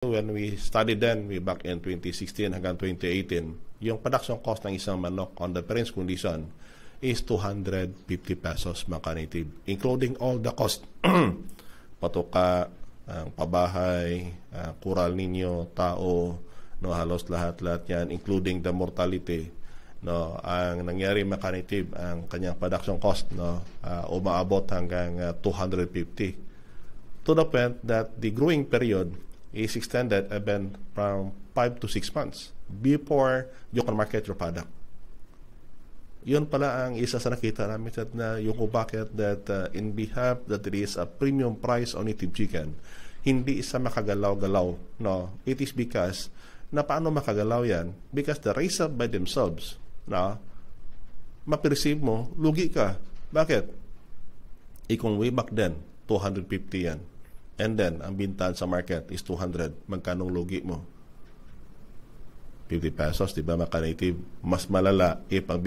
when we studied then, we back in 2016 hanggang 2018, yung production cost ng isang manok on the parents condition is 250 pesos native, including all the cost. Patuka, ang pabahay, uh, kural ninyo, tao, no halos lahat-lahat yan, including the mortality. No, ang nangyari makanitib, ang kanyang production cost no uh, umaabot hanggang uh, 250 to the point that the growing period is extended even from 5 to 6 months before you can market your product. Yun pala ang isa sa nakita namin that na yung kung bakit that uh, in behalf that it is a premium price on native chicken, hindi isa makagalaw-galaw. No, it is because na paano makagalaw yan? Because the raise up by themselves, na maperceive mo, lugi ka. Bakit? E kung way back then, 250 yan. And then, ang bintahan sa market is 200. Magkanong lugi mo? 50 pesos, di ba, mga native Mas malala if ang